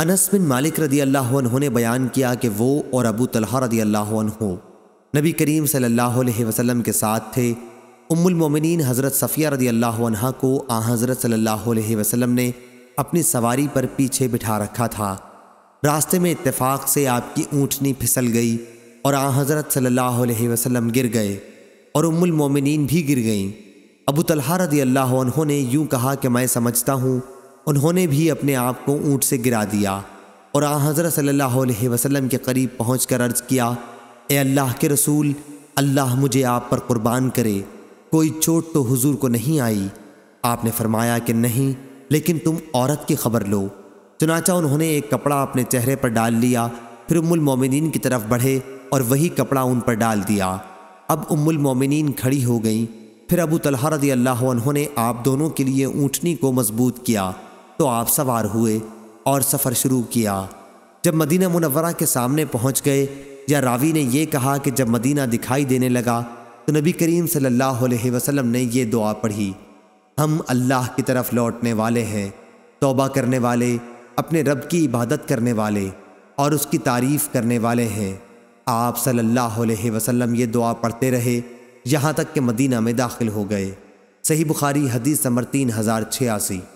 अनस बिन मालिक रदी अल्लाह ने बयान किया कि वो और अबू तलहा रदी अल्लाह नबी करीम सल्लल्लाहु अलैहि वसल्लम के साथ थे उम्मुलमोमिन हज़रत सफ़िया रदी अल्लाह को आ हज़रत सल्लल्लाहु अलैहि वसल्लम ने अपनी सवारी पर पीछे बिठा रखा था रास्ते में इत्तेफाक से आपकी ऊँटनी फिसल गई और आ हज़रत सल्लल्लाहु अलैहि वसल्लम गिर गए और उम्मुलमोमिन भी गिर गईं अबू तलहा रदी अल्लाह ने यूँ कहा कि मैं समझता हूँ उन्होंने भी अपने आप को ऊँट से गिरा दिया और आ हज़रत सल्लल्लाहु अलैहि वसल्लम के करीब पहुँच कर अर्ज़ किया ए अल्लाह के रसूल अल्लाह मुझे आप पर कुर्बान करे कोई चोट तो हुजूर को नहीं आई आपने फरमाया कि नहीं लेकिन तुम औरत की खबर लो चुनाचा उन्होंने एक कपड़ा अपने चेहरे पर डाल लिया फिर उम्मुल मोमिनीन की तरफ बढ़े और वही कपड़ा उन पर डाल दिया अब उम्मुल मोमिनीन खड़ी हो गई फिर अबू तलहा रज़ी अल्लाह ने आप दोनों के लिए ऊँटनी को मजबूत किया तो आप सवार हुए और सफ़र शुरू किया जब मदीना मुनवरा के सामने पहुंच गए या रावी ने यह कहा कि जब मदीना दिखाई देने लगा तो नबी करीम सल्लल्लाहु अलैहि वसल्लम ने यह दुआ पढ़ी हम अल्लाह की तरफ लौटने वाले हैं तौबा करने वाले अपने रब की इबादत करने वाले और उसकी तारीफ़ करने वाले हैं आप सल्लल्लाहु अलैहि वसल्लम ये दुआ पढ़ते रहे यहाँ तक कि मदीना में दाखिल हो गए सही बुखारी हदीस नंबर तीन हज़ार छियासी